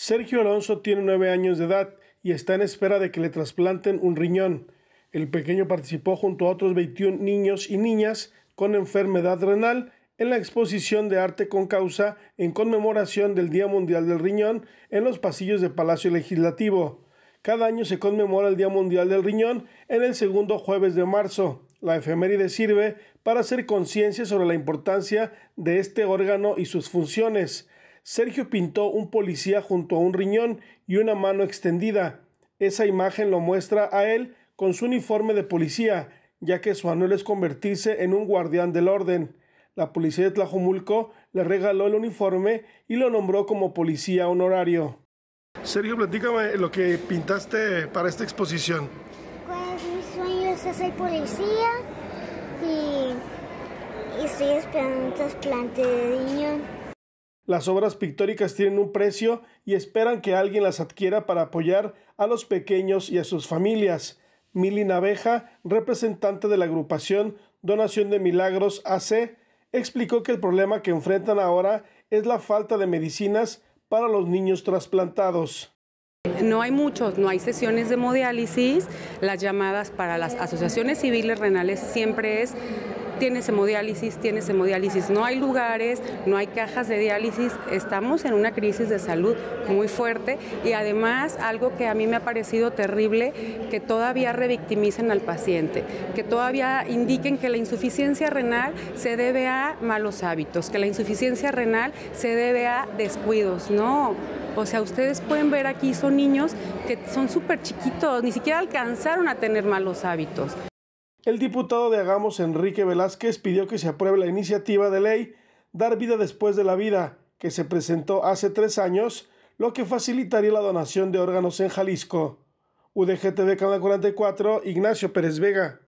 Sergio Alonso tiene nueve años de edad y está en espera de que le trasplanten un riñón. El pequeño participó junto a otros 21 niños y niñas con enfermedad renal en la exposición de arte con causa en conmemoración del Día Mundial del Riñón en los pasillos del Palacio Legislativo. Cada año se conmemora el Día Mundial del Riñón en el segundo jueves de marzo. La efeméride sirve para hacer conciencia sobre la importancia de este órgano y sus funciones, Sergio pintó un policía junto a un riñón y una mano extendida. Esa imagen lo muestra a él con su uniforme de policía, ya que su anhelo es convertirse en un guardián del orden. La policía de Tlajumulco le regaló el uniforme y lo nombró como policía honorario. Sergio, platícame lo que pintaste para esta exposición. Pues mi sueño es ser policía y, estoy esperando un trasplante de riñón. Las obras pictóricas tienen un precio y esperan que alguien las adquiera para apoyar a los pequeños y a sus familias. Milina Abeja, representante de la agrupación Donación de Milagros AC, explicó que el problema que enfrentan ahora es la falta de medicinas para los niños trasplantados. No hay muchos, no hay sesiones de hemodiálisis, las llamadas para las asociaciones civiles renales siempre es tienes hemodiálisis, tienes hemodiálisis, no hay lugares, no hay cajas de diálisis, estamos en una crisis de salud muy fuerte y además algo que a mí me ha parecido terrible, que todavía revictimicen al paciente, que todavía indiquen que la insuficiencia renal se debe a malos hábitos, que la insuficiencia renal se debe a descuidos, no. O sea, ustedes pueden ver aquí, son niños que son súper chiquitos, ni siquiera alcanzaron a tener malos hábitos. El diputado de Hagamos, Enrique Velázquez, pidió que se apruebe la iniciativa de ley Dar vida después de la vida, que se presentó hace tres años, lo que facilitaría la donación de órganos en Jalisco. UDGTV Canal 44, Ignacio Pérez Vega.